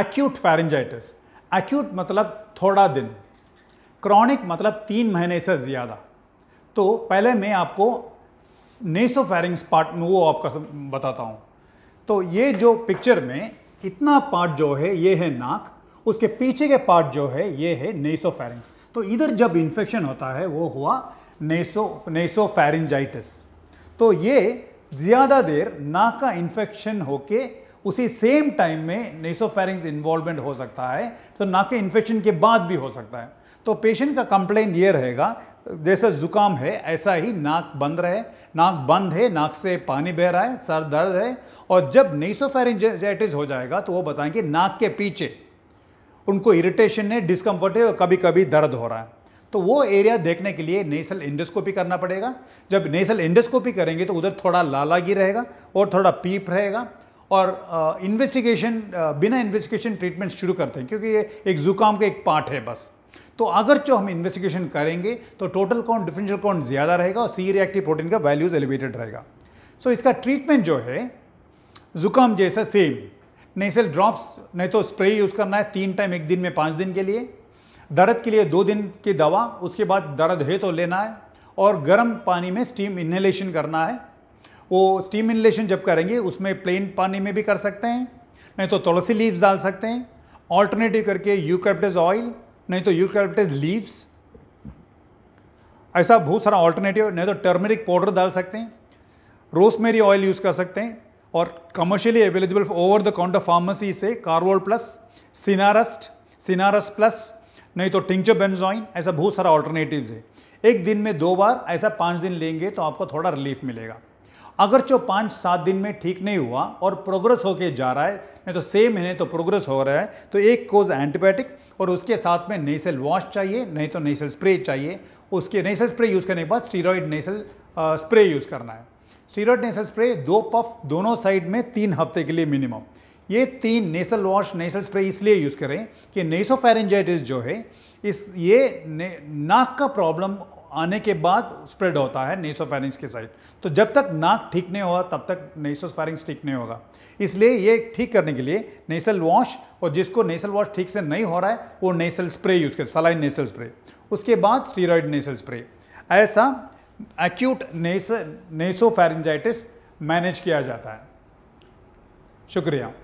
acute फैरेंजाइटिस acute मतलब थोड़ा दिन क्रॉनिक मतलब तीन महीने से ज़्यादा तो पहले मैं आपको नेसो फैरिंग्स पार्ट में वो आपका बताता हूँ तो ये जो पिक्चर में इतना पार्ट जो है ये है नाक उसके पीछे के पार्ट जो है ये है नेसो फैरिंग्स तो इधर जब इन्फेक्शन होता है वो हुआ नेसो नेसो फैरिंजाइटिस तो ये ज़्यादा देर नाक का इन्फेक्शन होके उसी सेम टाइम में नेसोफेरिंग्स इन्वॉल्वमेंट हो सकता है तो नाक के इन्फेक्शन के बाद भी हो सकता है तो पेशेंट का कंप्लेन ये रहेगा जैसे ज़ुकाम है ऐसा ही नाक बंद रहे नाक बंद है नाक से पानी बह रहा है सर दर्द है और जब नेसोफेरिंजाइटिस हो जाएगा तो वो बताएंगे नाक के पीछे उनको इरिटेशन है डिस्कम्फर्ट है और कभी कभी दर्द हो रहा है तो वो एरिया देखने के लिए नेसल इंडोस्कोपी करना पड़ेगा जब नेसल इंडोस्कोपी करेंगे तो उधर थोड़ा गिर रहेगा और थोड़ा पीप रहेगा और इन्वेस्टिगेशन बिना इन्वेस्टिगेशन ट्रीटमेंट शुरू करते हैं क्योंकि ये एक जुकाम का एक पार्ट है बस तो अगर जो हम इन्वेस्टिगेशन करेंगे तो टोटल काउंट डिफरेंशियल काउंट ज़्यादा रहेगा और सी रिएक्टिव प्रोटीन का वैल्यूज एलिवेटेड रहेगा सो so, इसका ट्रीटमेंट जो है जुकाम जैसा सेम नेसल ड्रॉप्स नहीं तो स्प्रे यूज़ करना है तीन टाइम एक दिन में पाँच दिन के लिए दर्द के लिए दो दिन की दवा उसके बाद दर्द है तो लेना है और गर्म पानी में स्टीम इन्हेलेशन करना है वो स्टीम इनलेशन जब करेंगे उसमें प्लेन पानी में भी कर सकते हैं नहीं तो तुलसी लीव्स डाल सकते हैं ऑल्टरनेटिव करके यूकैप्टस ऑयल नहीं तो यूकैप्टस लीव्स ऐसा बहुत सारा ऑल्टरनेटिव नहीं तो टर्मरिक पाउडर डाल सकते हैं रोसमेरी ऑयल यूज़ कर सकते हैं और commercially available over the counter pharmacy से कार्वोल प्लस सिनारस्ट सिनारस प्लस नहीं तो टिंचो बेंजॉइन ऐसा बहुत सारा ऑल्टरनेटिव्स है एक दिन में दो बार ऐसा पाँच दिन लेंगे तो आपको थोड़ा रिलीफ मिलेगा अगर जो पाँच सात दिन में ठीक नहीं हुआ और प्रोग्रेस होके जा रहा है नहीं तो सेम महीने तो प्रोग्रेस हो रहा है तो एक कोज एंटीबायोटिक और उसके साथ में नेसल वॉश चाहिए नहीं तो नेसल स्प्रे चाहिए उसके नेसल स्प्रे यूज़ करने के बाद स्टीरॉयड नेसल स्प्रे यूज़ करना है स्टीरॉयड नेसल स्प्रे दो पफ दोनों साइड में तीन हफ्ते के लिए मिनिमम ये तीन नेसल वॉश नेसल स्प्रे इसलिए यूज़ करें कि नेसोफेरेंजाइटिस जो है इस ये नाक का प्रॉब्लम आने के बाद स्प्रेड होता है नेसोफेरिंग्स के साइड तो जब तक नाक ठीक नहीं होगा तब तक नेसोफेरिंग्स ठीक नहीं होगा इसलिए ये ठीक करने के लिए नेसल वॉश और जिसको नेसल वॉश ठीक से नहीं हो रहा है वो नेसल स्प्रे यूज़ कर सलाइन नेसल स्प्रे उसके बाद स्टीरॉयड नेसल स्प्रे ऐसा एक्यूट नेस नेसोफेरिंजाइटिस मैनेज किया जाता है शुक्रिया